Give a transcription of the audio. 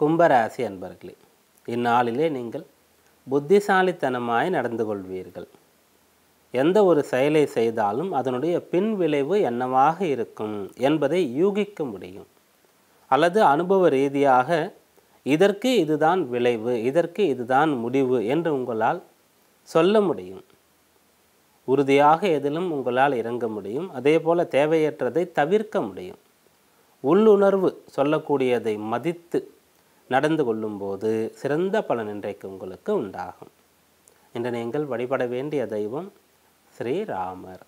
கும்பராசி அன்பர்களே இந்நாளிலே நீங்கள் புத்திசாலித்தனமாய் நடந்து கொள்வீர்கள் எந்த ஒரு செயலை செய்தாலும் அதனுடைய பின் விளைவு என்னவாக இருக்கும் என்பதை யூகிக்க முடியும் அல்லது அனுபவ ரீதியாக இதற்கு இதுதான் விளைவு இதற்கு இதுதான் முடிவு என்று உங்களால் சொல்ல முடியும் உறுதியாக எதிலும் உங்களால் இறங்க முடியும் அதே போல் தேவையற்றதை தவிர்க்க முடியும் உள்ளுணர்வு சொல்லக்கூடியதை மதித்து நடந்து கொள்ளும்போது சிறந்த பலன் இன்றைக்கு உங்களுக்கு உண்டாகும் இன்று நீங்கள் வழிபட வேண்டிய தெய்வம் ஸ்ரீராமர்